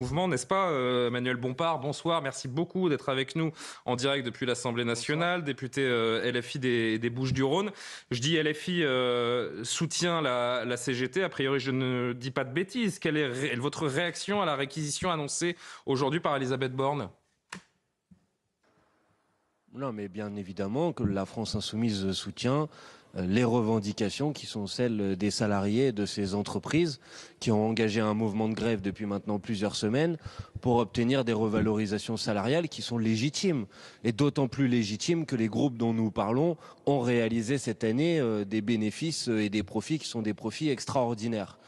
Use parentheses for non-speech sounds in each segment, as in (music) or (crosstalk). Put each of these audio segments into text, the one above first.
mouvement, n'est-ce pas euh, Emmanuel Manuel Bompard, bonsoir, merci beaucoup d'être avec nous en direct depuis l'Assemblée nationale, député euh, LFI des, Bouches-du-Rhône. Je dis LFI euh, soutient la, CGT, a priori je ne dis pas de bêtises. Quelle est votre réaction à la réquisition annoncée aujourd'hui par Elisabeth Borne non, mais bien évidemment que la France insoumise soutient euh, les revendications qui sont celles des salariés de ces entreprises qui ont engagé un mouvement de grève depuis maintenant plusieurs semaines pour obtenir des revalorisations salariales qui sont légitimes et d'autant plus légitimes que les groupes dont nous parlons ont réalisé cette année euh, des bénéfices et des profits qui sont des profits extraordinaires.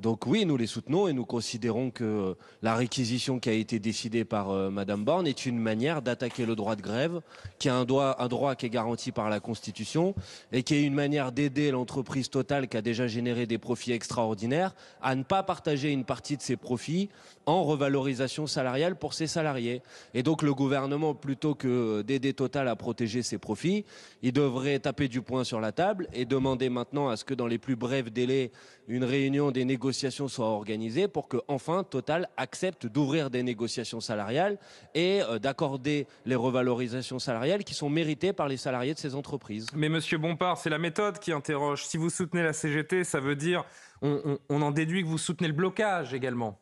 Donc oui, nous les soutenons et nous considérons que euh, la réquisition qui a été décidée par Mme euh, Madame Borne est une manière d'attaquer le droit de grève, qui a un, droit, qui est garanti par la Constitution et qui est une manière d'aider l'entreprise totale qui a déjà généré des profits extraordinaires à ne pas partager une partie de ses profits en revalorisation salariale pour ses salariés. Et donc le gouvernement, plutôt que d'aider Total à protéger ses profits, il devrait taper du poing sur la table et demander maintenant à ce que dans les plus brefs délais, une réunion des négociations négociations soient organisées pour que enfin Total accepte d'ouvrir des négociations salariales et euh, d'accorder les revalorisations salariales qui sont méritées par les salariés de ces entreprises. Mais monsieur Bompard, c'est la méthode qui interroge. Si vous soutenez la CGT, ça veut dire on en déduit que vous soutenez le blocage également.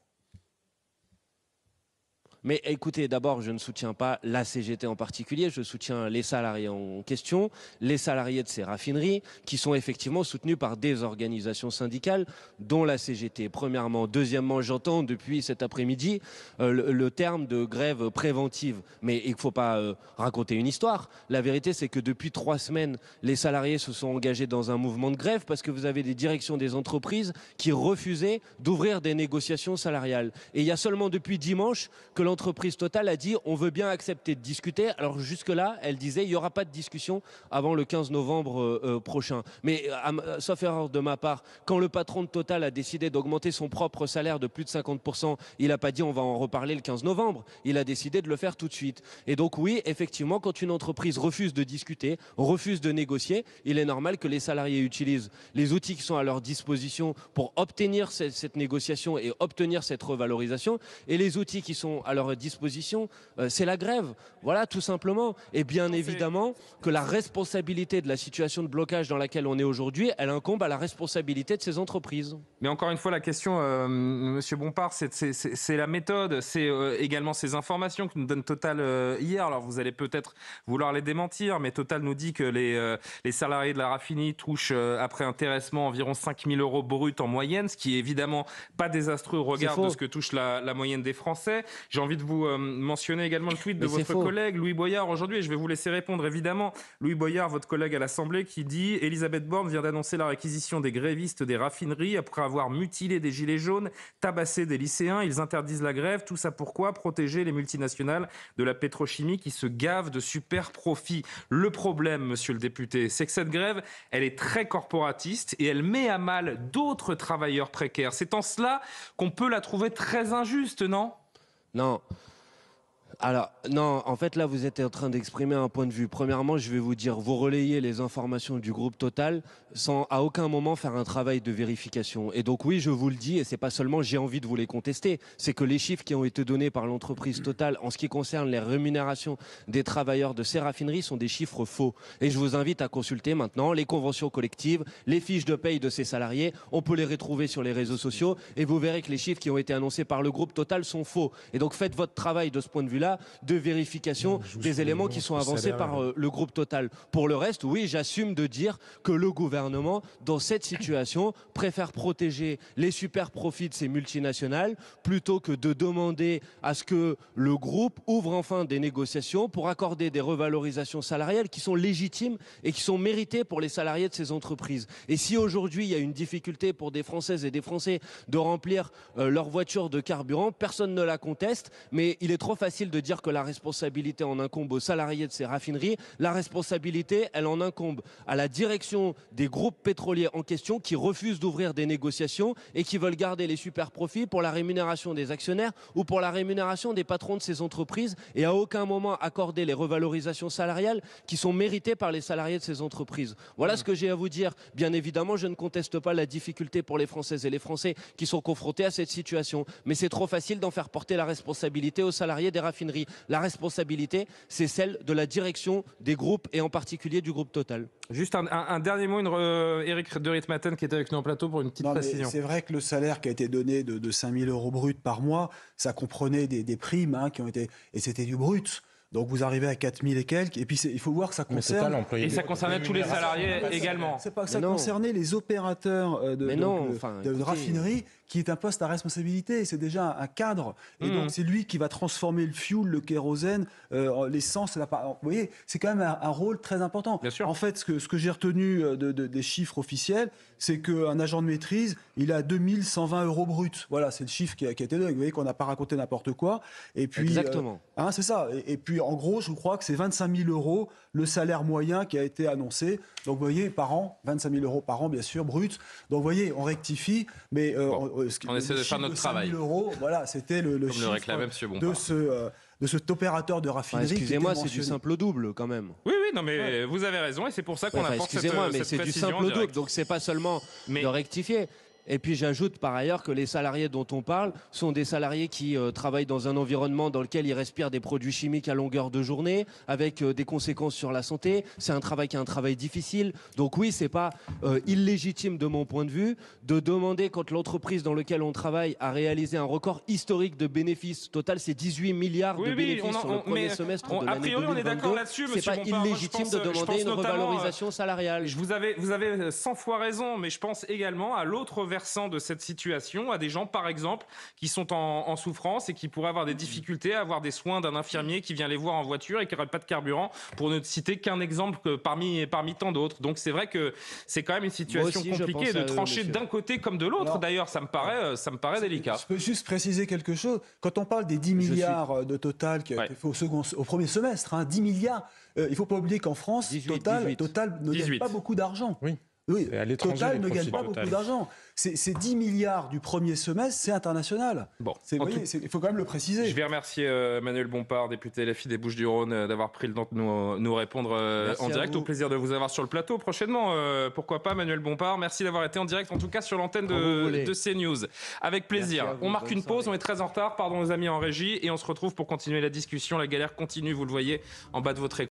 Mais écoutez, d'abord, je ne soutiens pas la CGT en particulier, je soutiens les salariés en question, les salariés de ces raffineries, qui sont effectivement soutenus par des organisations syndicales, dont la CGT, premièrement. Deuxièmement, j'entends depuis cet après-midi euh, le, terme de grève préventive. Mais il ne faut pas euh, raconter une histoire. La vérité, c'est que depuis trois semaines, les salariés se sont engagés dans un mouvement de grève parce que vous avez des directions des entreprises qui refusaient d'ouvrir des négociations salariales. Et il y a seulement depuis dimanche que l'entreprise Total a dit on veut bien accepter de discuter. Alors jusque-là, elle disait il n'y aura pas de discussion avant le 15 novembre euh, euh, prochain. Mais euh, sauf erreur de ma part, quand le patron de Total a décidé d'augmenter son propre salaire de plus de 50%, il n'a pas dit on va en reparler le 15 novembre. Il a décidé de le faire tout de suite. Et donc oui, effectivement, quand une entreprise refuse de discuter, refuse de négocier, il est normal que les salariés utilisent les outils qui sont à leur disposition pour obtenir cette, cette négociation et obtenir cette revalorisation et les outils qui sont à leur disposition, euh, c'est la grève. Voilà, tout simplement. Et bien évidemment que la responsabilité de la situation de blocage dans laquelle on est aujourd'hui, elle incombe à la responsabilité de ces entreprises. Mais encore une fois, la question, euh, Monsieur Bompard, c'est la méthode, c'est euh, également ces informations que nous donne Total hier. Alors vous allez peut-être vouloir les démentir, mais Total nous dit que les, les salariés de la raffinerie touchent après intéressement environ 5 000 euros bruts en moyenne, ce qui est évidemment pas désastreux au regard de ce que touche la, la moyenne des Français. J'ai envie envie de vous euh, mentionner également le tweet de votre collègue Louis Boyard aujourd'hui, et je vais vous laisser répondre évidemment. Louis Boyard, votre collègue à l'Assemblée, qui dit Elisabeth Borne vient d'annoncer la réquisition des grévistes des raffineries après avoir mutilé des gilets jaunes, tabassé des lycéens. Ils interdisent la grève. Tout ça pourquoi Protéger les multinationales de la pétrochimie qui se gavent de super profits. Le problème, monsieur le député, c'est que cette grève, elle est très corporatiste et elle met à mal d'autres travailleurs précaires. C'est en cela qu'on peut la trouver très injuste, non Não. Alors, non, en fait, là, vous êtes en train d'exprimer un point de vue. Premièrement, je vais vous dire, vous relayez les informations du groupe Total sans à aucun moment faire un travail de vérification. Et donc, oui, je vous le dis, et c'est pas seulement j'ai envie de vous les contester, c'est que les chiffres qui ont été donnés par l'entreprise Total en ce qui concerne les rémunérations des travailleurs de ces raffineries sont des chiffres faux. Et je vous invite à consulter maintenant les conventions collectives, les fiches de paye de ces salariés. On peut les retrouver sur les réseaux sociaux et vous verrez que les chiffres qui ont été annoncés par le groupe Total sont faux. Et donc, faites votre travail de ce point de vue-là de vérification des éléments qui sont avancés par euh, le groupe Total. Pour le reste, oui, j'assume de dire que le gouvernement, dans cette situation, (coughs) préfère protéger les super profits de ces multinationales plutôt que de demander à ce que le groupe ouvre enfin des négociations pour accorder des revalorisations salariales qui sont légitimes et qui sont méritées pour les salariés de ces entreprises. Et si aujourd'hui il y a une difficulté pour des Françaises et des Français de remplir euh, leur voiture de carburant, personne ne la conteste, mais il est trop facile de dire que la responsabilité en incombe aux salariés de ces raffineries. La responsabilité, elle en incombe à la direction des groupes pétroliers en question qui refusent d'ouvrir des négociations et qui veulent garder les super profits pour la rémunération des actionnaires ou pour la rémunération des patrons de ces entreprises et à aucun moment accorder les revalorisations salariales qui sont méritées par les salariés de ces entreprises. Voilà ce que j'ai à vous dire. Bien évidemment, je ne conteste pas la difficulté pour les Françaises et les Français qui sont confrontés à cette situation, mais c'est trop facile d'en faire porter la responsabilité aux salariés des raffineries. La responsabilité, c'est celle de la direction des groupes et en particulier du groupe Total. Juste un, dernier mot, Eric euh, de Ritmaten qui était avec nous en plateau pour une petite précision. C'est vrai que le salaire qui a été donné de, de 5 000 euros brut par mois, ça comprenait des, primes hein, qui ont été. Et c'était du brut. Donc vous arrivez à 4000 et quelques, et puis il faut voir que ça concerne. et ça concernait tous les salariés également. C'est ça concernait les opérateurs euh, de, de, raffinerie qui est un poste à responsabilité. C'est déjà un cadre. Et hmm. donc, c'est lui qui va transformer le fuel, le kérosène, euh, l'essence. La... Vous voyez, c'est quand même un, rôle très important. Bien sûr. En fait, ce que, ce que j'ai retenu euh, de, des chiffres officiels, c'est qu'un agent de maîtrise, il a 2120 euros bruts. Voilà, c'est le chiffre qui a, été donné. Vous voyez qu'on n'a pas raconté n'importe quoi. Et puis, Exactement. Euh, hein, c'est ça. Et, puis, en gros, je crois que c'est 25 000 euros le salaire moyen qui a été annoncé. Donc, vous voyez, par an, 25 000 euros par an, bien sûr, brut. Donc, vous voyez, on rectifie, mais euh, on essaie de faire notre travail. Euros, voilà, c'était le, le chiffre de ce. Euh, de cet opérateur de raffinerie. excusez-moi, c'est du simple double quand même. Oui, oui, non, mais vous avez raison et c'est pour ça qu'on a pensé excusez Excusez-moi, euh, mais c'est du simple double, donc c'est pas seulement de rectifier, et puis j'ajoute par ailleurs que les salariés dont on parle sont des salariés qui euh, travaillent dans un environnement dans lequel ils respirent des produits chimiques à longueur de journée, avec euh, des conséquences sur la santé. C'est un travail qui est un travail difficile. Donc oui, c'est pas euh, illégitime de mon point de vue de demander quand l'entreprise dans laquelle on travaille a réalisé un record historique de bénéfices total, c'est 18 milliards de bénéfices sur le premier semestre on, de l'année 2022. on est d'accord là-dessus, C'est pas illégitime de demander une revalorisation salariale. Je vous avez vous avez 100 fois raison, mais je pense également à l'autre versant de cette situation à des gens, par exemple, qui sont en, souffrance et qui pourraient avoir des difficultés à avoir des soins d'un infirmier qui vient les voir en voiture et qui n'aurait pas de carburant, pour ne citer qu'un exemple que parmi, parmi tant d'autres. Donc c'est vrai que c'est quand même une situation compliquée de trancher d'un côté comme de l'autre. D'ailleurs, ça me paraît, euh, ça me paraît délicat. Je peux juste préciser quelque chose. Quand on parle des 10 milliards euh, de total qui au, second, au premier semestre, 10 hein, milliards, euh, il ne faut pas oublier qu'en France, Total, Total ne gagne pas beaucoup d'argent. Oui. Oui, à Total ne gagne pas beaucoup d'argent. C'est 10 milliards du premier semestre, c'est international. Bon, il faut quand même le préciser. Je vais remercier euh, Manuel Bompard, député LFI des Bouches-du-Rhône, euh, d'avoir pris le temps de nous, répondre euh, en direct. Au plaisir de vous avoir sur le plateau prochainement. pourquoi pas, Manuel Bompard Merci d'avoir été en direct, en tout cas sur l'antenne de, de, CNews. Avec plaisir. on marque une pause, on est très en retard. Pardon, nos amis en régie, et on se retrouve pour continuer la discussion. La galère continue, vous le voyez, en bas de votre écran.